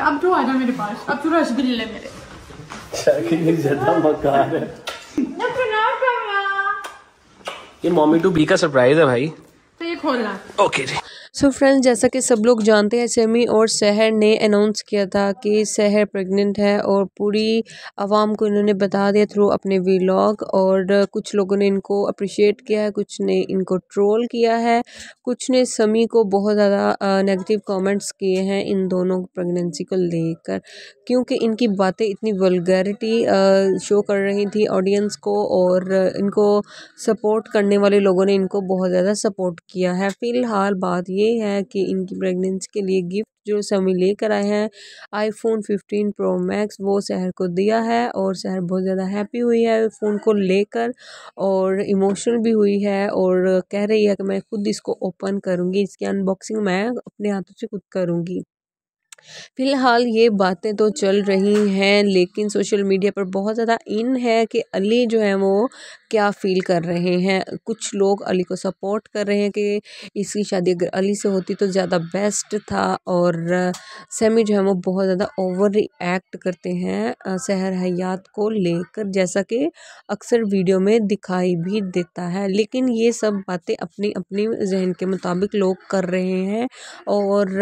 मेरे अब तो आजा मेरे पास अब तू तो रसगुल्ले ले मेरे ये मॉमी टू बी का सरप्राइज है भाई तो ये खोलना ओके जी सो so फ्रेंड्स जैसा कि सब लोग जानते हैं सेमी और शहर ने अनाउंस किया था कि शहर प्रेग्नेंट है और पूरी आवाम को इन्होंने बता दिया थ्रू अपने वीलॉग और कुछ लोगों ने इनको अप्रिशिएट किया है कुछ ने इनको ट्रोल किया है कुछ ने समी को बहुत ज़्यादा नेगेटिव कमेंट्स किए हैं इन दोनों प्रेगनेंसी को लेकर क्योंकि इनकी बातें इतनी वलगैरिटी शो कर रही थी ऑडियंस को और इनको सपोर्ट करने वाले लोगों ने इनको बहुत ज़्यादा सपोर्ट किया है फ़िलहाल बात ये ये है कि इनकी प्रेगनेंसी के लिए गिफ्ट जो समी लेकर आए हैं आईफोन 15 प्रो मैक्स वो शहर को दिया है और शहर बहुत ज़्यादा हैप्पी हुई है फ़ोन को लेकर और इमोशनल भी हुई है और कह रही है कि मैं खुद इसको ओपन करूँगी इसकी अनबॉक्सिंग मैं अपने हाथों से खुद करूँगी फिलहाल ये बातें तो चल रही हैं लेकिन सोशल मीडिया पर बहुत ज़्यादा इन है कि अली जो है वो क्या फील कर रहे हैं कुछ लोग अली को सपोर्ट कर रहे हैं कि इसकी शादी अगर अली से होती तो ज़्यादा बेस्ट था और सेमी जो है वो बहुत ज़्यादा ओवर एक्ट करते हैं सहर हयात को लेकर जैसा कि अक्सर वीडियो में दिखाई भी देता है लेकिन ये सब बातें अपनी अपनी जहन के मुताबिक लोग कर रहे हैं और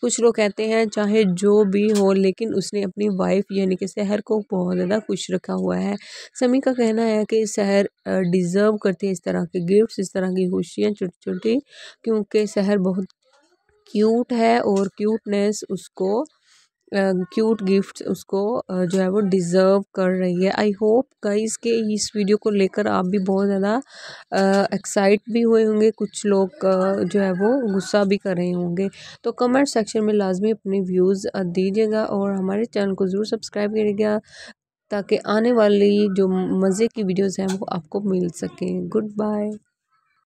कुछ लोग कहते हैं चाहे जो भी हो लेकिन उसने अपनी वाइफ यानी कि सहर को बहुत ज़्यादा खुश रखा हुआ है समी का कहना है कि सहर शहर डिज़र्व करती है इस तरह के गिफ्ट्स इस तरह की खुशियाँ छोटी छोटी क्योंकि शहर बहुत क्यूट है और क्यूटनेस उसको क्यूट uh, गिफ्ट्स उसको uh, जो है वो डिज़र्व कर रही है आई होप गाइस के इस वीडियो को लेकर आप भी बहुत ज़्यादा एक्साइट uh, भी हुए होंगे कुछ लोग uh, जो है वो गुस्सा भी कर रहे होंगे तो कमेंट सेक्शन में लाजमी अपने व्यूज़ दीजिएगा और हमारे चैनल को ज़रूर सब्सक्राइब करिएगा ताकि आने वाली जो मज़े की वीडियोस हैं वो आपको मिल सकें गुड बाय